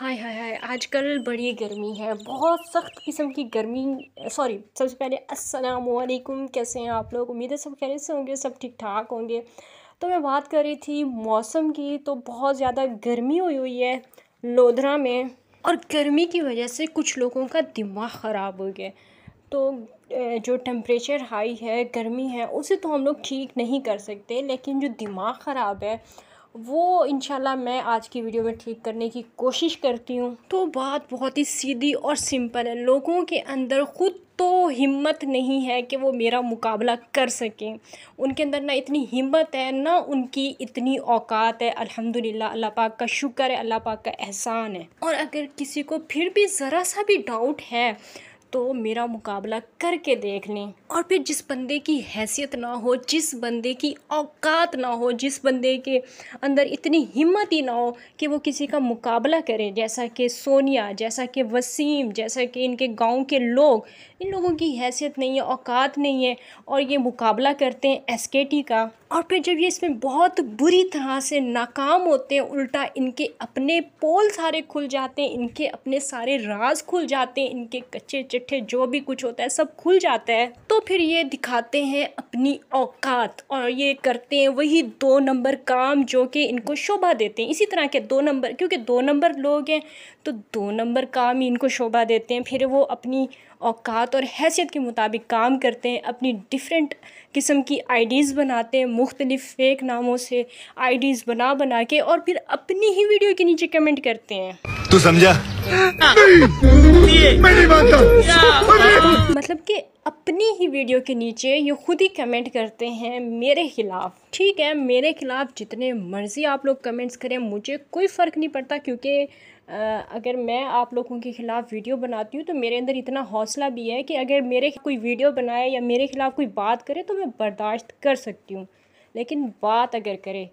हाय हाय हाय आजकल बड़ी गर्मी है बहुत सख्त किस्म की गर्मी सॉरी सबसे पहले अस्सलाम वालेकुम कैसे हैं आप लोग उम्मीद है सब खैर से होंगे सब ठीक ठाक होंगे तो मैं बात कर रही थी मौसम की तो बहुत ज़्यादा गर्मी हुई हुई है लोधरा में और गर्मी की वजह से कुछ लोगों का दिमाग ख़राब हो गया तो जो टेम्परेचर हाई है गर्मी है उसे तो हम लोग ठीक नहीं कर सकते लेकिन जो दिमाग ख़राब है वो इनशाला मैं आज की वीडियो में ठीक करने की कोशिश करती हूँ तो बात बहुत ही सीधी और सिंपल है लोगों के अंदर ख़ुद तो हिम्मत नहीं है कि वो मेरा मुकाबला कर सकें उनके अंदर ना इतनी हिम्मत है ना उनकी इतनी औकात है अल्हम्दुलिल्लाह अल्लाह पाक का शुक्र है अल्लाह पाक का एहसान है और अगर किसी को फिर भी ज़रा सा भी डाउट है तो मेरा मुकाबला करके देख लें और फिर जिस बंदे की हैसियत ना हो जिस बंदे की औकात ना हो जिस बंदे के अंदर इतनी हिम्मत ही ना हो कि वो किसी का मुकाबला करे जैसा कि सोनिया जैसा कि वसीम जैसा कि इनके गांव के लोग इन लोगों की हैसियत नहीं है औकात नहीं है और ये मुकाबला करते हैं एस का और फिर जब ये इसमें बहुत बुरी तरह से नाकाम होते हैं उल्टा इनके अपने पोल सारे खुल जाते हैं इनके अपने सारे राज खुल जाते हैं इनके कच्चे चिट्ठे जो भी कुछ होता है सब खुल जाता है तो फिर ये दिखाते हैं अपनी औकात और ये करते हैं वही दो नंबर काम जो कि इनको शोभा देते हैं इसी तरह के दो नंबर क्योंकि दो नंबर लोग हैं तो दो नंबर काम ही इनको शोभा देते हैं फिर वो अपनी औकात और हैसियत के मुताबिक काम करते हैं अपनी डिफरेंट किस्म की आईडीज़ बनाते हैं मुख्तलिफ़ फेक नामों से आईडीज़ बना बना के और फिर अपनी ही वीडियो के नीचे कमेंट करते हैं तू समझा हाँ। हाँ। मतलब कि अपनी ही वीडियो के नीचे ये खुद ही कमेंट करते हैं मेरे ख़िलाफ़ ठीक है मेरे ख़िलाफ़ जितने मर्ज़ी आप लोग कमेंट्स करें मुझे कोई फ़र्क नहीं पड़ता क्योंकि अगर मैं आप लोगों के ख़िलाफ़ वीडियो बनाती हूँ तो मेरे अंदर इतना हौसला भी है कि अगर मेरे कोई वीडियो बनाए या मेरे ख़िलाफ़ कोई बात करे तो मैं बर्दाश्त कर सकती हूँ लेकिन बात अगर करे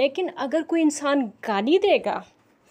लेकिन अगर कोई इंसान गाली देगा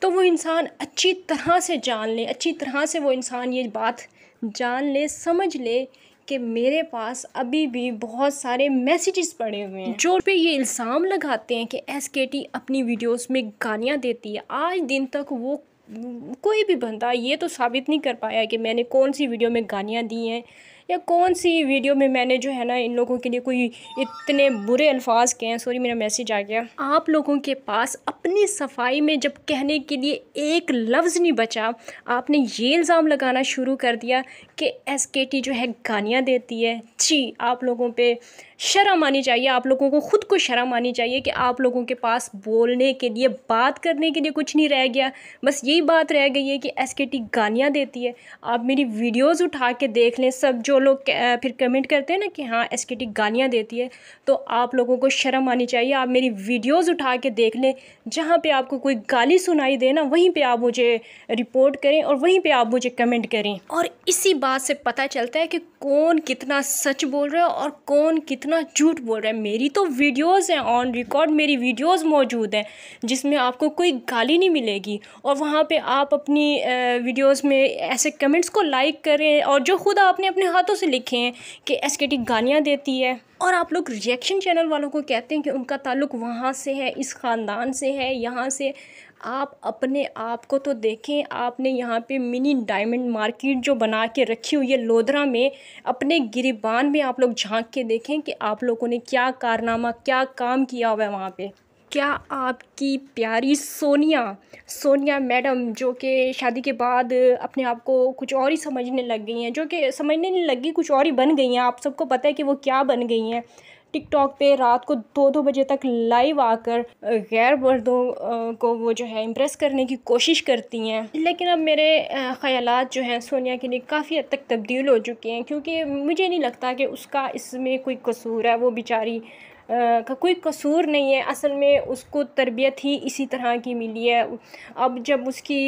तो वो इंसान अच्छी तरह से जान ले अच्छी तरह से वो इंसान ये बात जान ले समझ ले कि मेरे पास अभी भी बहुत सारे मैसेजेस पड़े हुए हैं जो पे ये इल्ज़ाम लगाते हैं कि एस के टी अपनी वीडियोस में गालियाँ देती है आज दिन तक वो कोई भी बंदा ये तो साबित नहीं कर पाया कि मैंने कौन सी वीडियो में गालियाँ दी हैं या कौन सी वीडियो में मैंने जो है ना इन लोगों के लिए कोई इतने बुरे अल्फाज कहे हैं सॉरी मेरा मैसेज आ गया आप लोगों के पास अपनी सफाई में जब कहने के लिए एक लफ्ज़ नहीं बचा आपने ये इल्ज़ाम लगाना शुरू कर दिया कि एस जो है गानियाँ देती है जी आप लोगों पर शर्म आनी चाहिए आप लोगों को ख़ुद को शर्म आनी चाहिए कि आप लोगों के पास बोलने के लिए बात करने के लिए कुछ नहीं रह गया बस यही बात रह गई है कि एस के टी गालियाँ देती है आप मेरी वीडियोज़ उठा के देख लें सब जो लोग फिर कमेंट करते हैं ना कि हाँ एस के टी गालियाँ देती है तो आप लोगों को शर्म आनी चाहिए आप मेरी वीडियोज़ उठा के देख लें जहाँ पर आपको कोई गाली सुनाई दे ना वहीं पर आप मुझे रिपोर्ट करें और वहीं पर आप मुझे कमेंट करें और इसी बात से पता चलता है कि कौन कितना सच बोल रहा है और कौन कितना इतना झूठ बोल रहा है मेरी तो वीडियोस हैं ऑन रिकॉर्ड मेरी वीडियोस मौजूद हैं जिसमें आपको कोई गाली नहीं मिलेगी और वहाँ पे आप अपनी वीडियोस में ऐसे कमेंट्स को लाइक करें और जो खुद आपने अपने हाथों से लिखे हैं कि एस के टी गालियाँ देती है और आप लोग रिएक्शन चैनल वालों को कहते हैं कि उनका ताल्लुक वहाँ से है इस ख़ानदान से है यहाँ से आप अपने आप को तो देखें आपने यहाँ पे मिनी डायमंड मार्केट जो बना के रखी हुई है लोधरा में अपने गिरिबान में आप लोग झांक के देखें कि आप लोगों ने क्या कारनामा क्या काम किया हुआ है वहाँ पे क्या आपकी प्यारी सोनिया सोनिया मैडम जो कि शादी के बाद अपने आप को कुछ और ही समझने लग गई हैं जो कि समझने नहीं लगी कुछ और ही बन गई हैं आप सबको पता है कि वो क्या बन गई हैं टिकटॉक पे रात को दो दो बजे तक लाइव आकर गैर मर्दों को वो जो है इम्प्रेस करने की कोशिश करती हैं लेकिन अब मेरे ख्याल जो हैं सोनिया के लिए काफ़ी हद तक तब्दील हो चुके हैं क्योंकि मुझे नहीं लगता कि उसका इसमें कोई कसूर है वो बेचारी का कोई कसूर नहीं है असल में उसको तरबियत ही इसी तरह की मिली है अब जब उसकी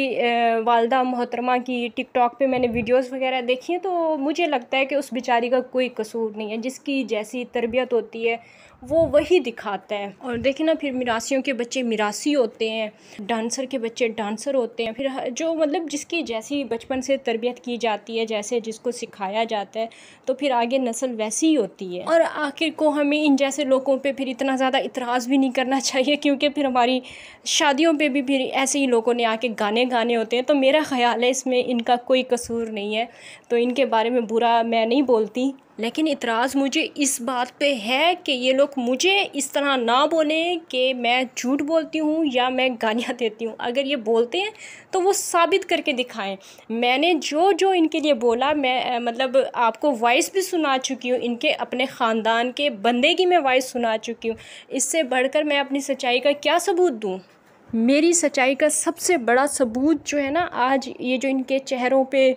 वालदा मोहतरमा की टिकटॉक पे मैंने वीडियोस वगैरह देखी हैं तो मुझे लगता है कि उस बेचारी का कोई कसूर नहीं है जिसकी जैसी तरबियत होती है वो वही दिखाता है और देखिए ना फिर मिरासियों के बच्चे मिरासी होते हैं डांसर के बच्चे डांसर होते हैं फिर जो मतलब जिसकी जैसी बचपन से तरबियत की जाती है जैसे जिसको सिखाया जाता है तो फिर आगे नस्ल वैसी ही होती है और आखिर को हमें इन जैसे लोगों पर फिर इतना ज़्यादा इतराज़ भी नहीं करना चाहिए क्योंकि फिर हमारी शादियों पर भी फिर ऐसे ही लोगों ने आके गाने गाने होते हैं तो मेरा ख्याल है इसमें इनका कोई कसूर नहीं है तो इनके बारे में बुरा मैं नहीं बोलती लेकिन इतराज़ मुझे इस बात पे है कि ये लोग मुझे इस तरह ना बोलें कि मैं झूठ बोलती हूँ या मैं गालियाँ देती हूँ अगर ये बोलते हैं तो वो साबित करके दिखाएं मैंने जो जो इनके लिए बोला मैं मतलब आपको वॉइस भी सुना चुकी हूँ इनके अपने ख़ानदान के बंदे की मैं वॉइस सुना चुकी हूँ इससे बढ़कर मैं अपनी सच्चाई का क्या सबूत दूँ मेरी सच्चाई का सबसे बड़ा सबूत जो है ना आज ये जो इनके चेहरों पर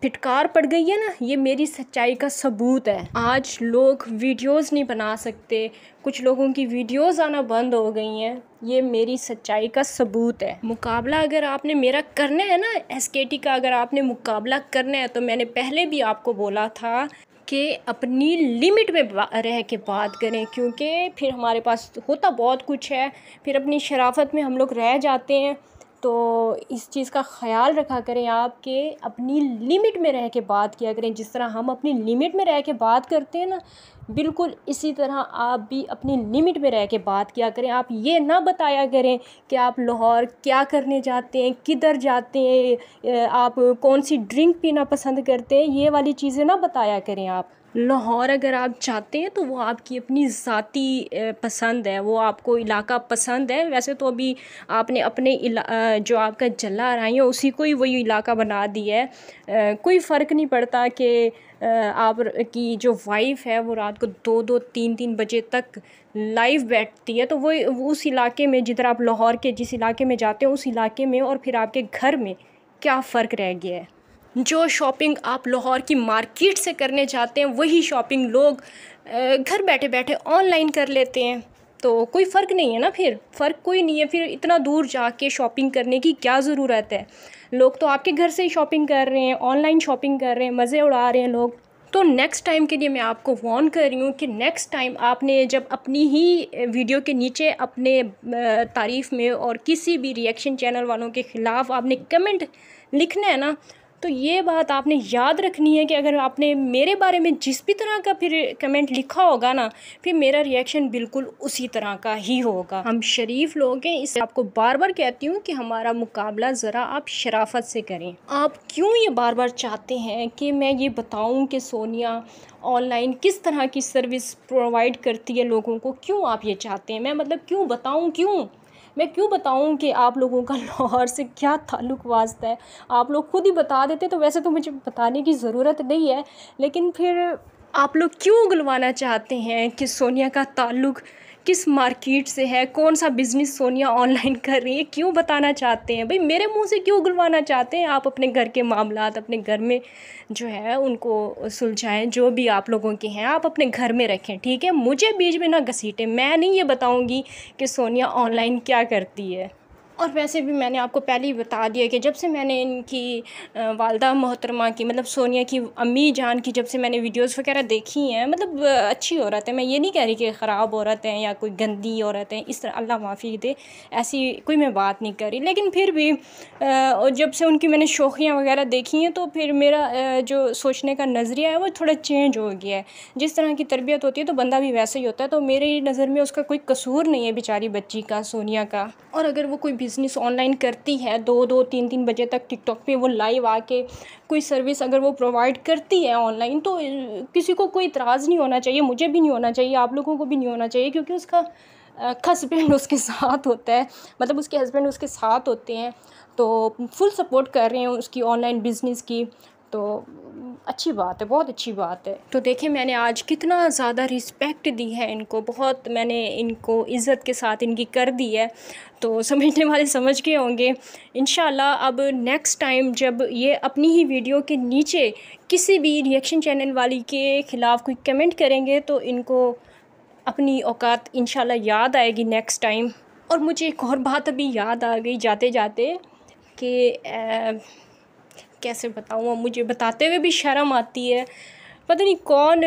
फिटकार पड़ गई है ना ये मेरी सच्चाई का सबूत है आज लोग वीडियोस नहीं बना सकते कुछ लोगों की वीडियोस आना बंद हो गई हैं ये मेरी सच्चाई का सबूत है मुकाबला अगर आपने मेरा करना है ना एस का अगर आपने मुकाबला करना है तो मैंने पहले भी आपको बोला था कि अपनी लिमिट में रह के बात करें क्योंकि फिर हमारे पास होता बहुत कुछ है फिर अपनी शराफत में हम लोग रह जाते हैं तो इस चीज़ का ख्याल रखा करें आप कि अपनी लिमिट में रह के बात किया करें जिस तरह हम अपनी लिमिट में रह के बात करते हैं ना बिल्कुल इसी तरह आप भी अपनी लिमिट में रह के बात किया करें आप ये ना बताया करें कि आप लाहौर क्या करने जाते हैं किधर जाते हैं आप कौन सी ड्रिंक पीना पसंद करते हैं ये वाली चीज़ें ना बताया करें आप लाहौर अगर आप चाहते हैं तो वो आपकी अपनी ज़ाती पसंद है वो आपको इलाका पसंद है वैसे तो अभी आपने अपने जो आपका जला रही है उसी को ही वही इलाका बना दिया है कोई फ़र्क नहीं पड़ता कि आप की जो वाइफ है वो रात को दो दो तीन तीन बजे तक लाइव बैठती है तो वो उस इलाके में जिधर आप लाहौर के जिस इलाके में जाते हो उस इलाके में और फिर आपके घर में क्या फ़र्क रह गया है जो शॉपिंग आप लाहौर की मार्केट से करने जाते हैं वही शॉपिंग लोग घर बैठे बैठे ऑनलाइन कर लेते हैं तो कोई फ़र्क नहीं है ना फिर फ़र्क कोई नहीं है फिर इतना दूर जाके शॉपिंग करने की क्या ज़रूरत है लोग तो आपके घर से ही शॉपिंग कर रहे हैं ऑनलाइन शॉपिंग कर रहे हैं मज़े उड़ा रहे हैं लोग तो नेक्स्ट टाइम के लिए मैं आपको वॉर्न कर रही हूँ कि नेक्स्ट टाइम आपने जब अपनी ही वीडियो के नीचे अपने तारीफ़ में और किसी भी रिएक्शन चैनल वालों के ख़िलाफ़ आपने कमेंट लिखना है ना तो ये बात आपने याद रखनी है कि अगर आपने मेरे बारे में जिस भी तरह का फिर कमेंट लिखा होगा ना फिर मेरा रिएक्शन बिल्कुल उसी तरह का ही होगा हम शरीफ लोग हैं इससे आपको बार बार कहती हूँ कि हमारा मुकाबला ज़रा आप शराफत से करें आप क्यों ये बार बार चाहते हैं कि मैं ये बताऊँ कि सोनिया ऑनलाइन किस तरह की सर्विस प्रोवाइड करती है लोगों को क्यों आप ये चाहते हैं मैं मतलब क्यों बताऊँ क्यों मैं क्यों बताऊँ कि आप लोगों का लाहौर से क्या ताल्लुक वास्ता है आप लोग खुद ही बता देते तो वैसे तो मुझे बताने की ज़रूरत नहीं है लेकिन फिर आप लोग क्यों उगलवाना चाहते हैं कि सोनिया का ताल्लुक़ किस मार्केट से है कौन सा बिज़नेस सोनिया ऑनलाइन कर रही है क्यों बताना चाहते हैं भाई मेरे मुंह से क्यों उगलवाना चाहते हैं आप अपने घर के मामला अपने घर में जो है उनको सुलझाएं जो भी आप लोगों के हैं आप अपने घर में रखें ठीक है मुझे बीच में ना घसीटें मैं नहीं ये बताऊँगी कि सोनिया ऑनलाइन क्या करती है और वैसे भी मैंने आपको पहले ही बता दिया कि जब से मैंने इनकी वालदा मोहतरमा की मतलब सोनिया की अम्मी जान की जब से मैंने वीडियोस वगैरह देखी हैं मतलब अच्छी औरत है मैं ये नहीं कह रही कि ख़राब औरत हैं या कोई गंदी औरत हैं इस तरह अल्लाह माफ़ी दे ऐसी कोई मैं बात नहीं कर रही लेकिन फिर भी जब से उनकी मैंने शौकियाँ वगैरह देखी हैं तो फिर मेरा जो सोचने का नज़रिया है वो थोड़ा चेंज हो गया है जिस तरह की तरबियत होती है तो बंदा भी वैसा ही होता है तो मेरी नज़र में उसका कोई कसूर नहीं है बेचारी बच्ची का सोनिया का और अगर वो कोई बिज़नेस ऑनलाइन करती है दो दो तीन तीन बजे तक टिकटॉक पे वो लाइव आके कोई सर्विस अगर वो प्रोवाइड करती है ऑनलाइन तो किसी को कोई इतराज़ नहीं होना चाहिए मुझे भी नहीं होना चाहिए आप लोगों को भी नहीं होना चाहिए क्योंकि उसका हस्बैंड उसके साथ होता है मतलब उसके हस्बैंड उसके साथ होते हैं तो फुल सपोर्ट कर रहे हैं उसकी ऑनलाइन बिज़नेस की तो अच्छी बात है बहुत अच्छी बात है तो देखें मैंने आज कितना ज़्यादा रिस्पेक्ट दी है इनको बहुत मैंने इनको इज़्ज़त के साथ इनकी कर दी है तो समझने वाले समझ गए होंगे इन अब नेक्स्ट टाइम जब ये अपनी ही वीडियो के नीचे किसी भी रिएक्शन चैनल वाली के ख़िलाफ़ कोई कमेंट करेंगे तो इनको अपनी औकात इन याद आएगी नेक्स्ट टाइम और मुझे एक और बात अभी याद आ गई जाते जाते कि कैसे बताऊँ मुझे बताते हुए भी शर्म आती है पता नहीं कौन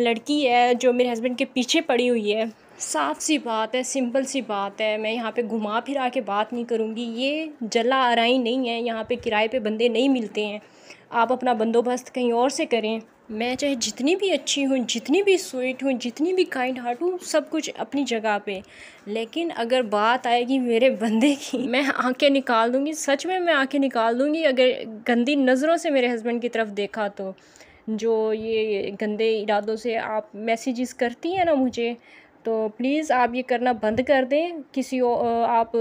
लड़की है जो मेरे हस्बैंड के पीछे पड़ी हुई है साफ सी बात है सिंपल सी बात है मैं यहाँ पे घुमा फिरा के बात नहीं करूँगी ये जला आरई नहीं है यहाँ पे किराए पे बंदे नहीं मिलते हैं आप अपना बंदोबस्त कहीं और से करें मैं चाहे जितनी भी अच्छी हूँ जितनी भी स्वीट हूँ जितनी भी काइंड हार्ट हूँ सब कुछ अपनी जगह पे लेकिन अगर बात आएगी मेरे बंदे की मैं आंखें निकाल दूँगी सच में मैं आंखें निकाल दूँगी अगर गंदी नज़रों से मेरे हस्बैंड की तरफ देखा तो जो ये गंदे इरादों से आप मैसेजेस करती हैं ना मुझे तो प्लीज़ आप ये करना बंद कर दें किसी ओ, आप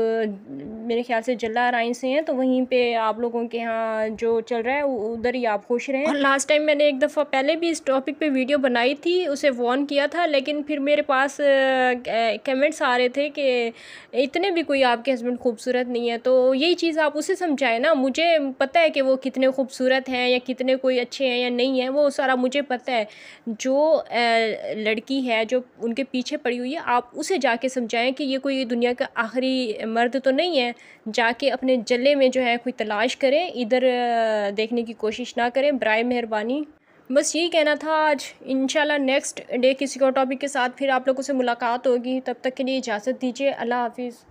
मेरे ख्याल से जल्ला राइन से हैं तो वहीं पे आप लोगों के यहाँ जो चल रहा है उधर ही आप खुश रहें और लास्ट टाइम मैंने एक दफ़ा पहले भी इस टॉपिक पे वीडियो बनाई थी उसे वॉर्न किया था लेकिन फिर मेरे पास कमेंट्स आ रहे थे कि इतने भी कोई आपके हस्बैंड खूबसूरत नहीं है तो यही चीज़ आप उसे समझाएं ना मुझे पता है कि वो कितने खूबसूरत हैं या कितने कोई अच्छे हैं या नहीं है वो सारा मुझे पता है जो लड़की है जो उनके पीछे पड़ी पड़ी हुई है आप उसे जाके समझाएं कि ये कोई दुनिया का आखिरी मर्द तो नहीं है जाके अपने जले में जो है कोई तलाश करें इधर देखने की कोशिश ना करें ब्राय मेहरबानी बस यही कहना था आज इंशाल्लाह नेक्स्ट डे किसी और टॉपिक के साथ फिर आप लोगों से मुलाकात होगी तब तक के लिए इजाज़त दीजिए अल्लाह हाफिज़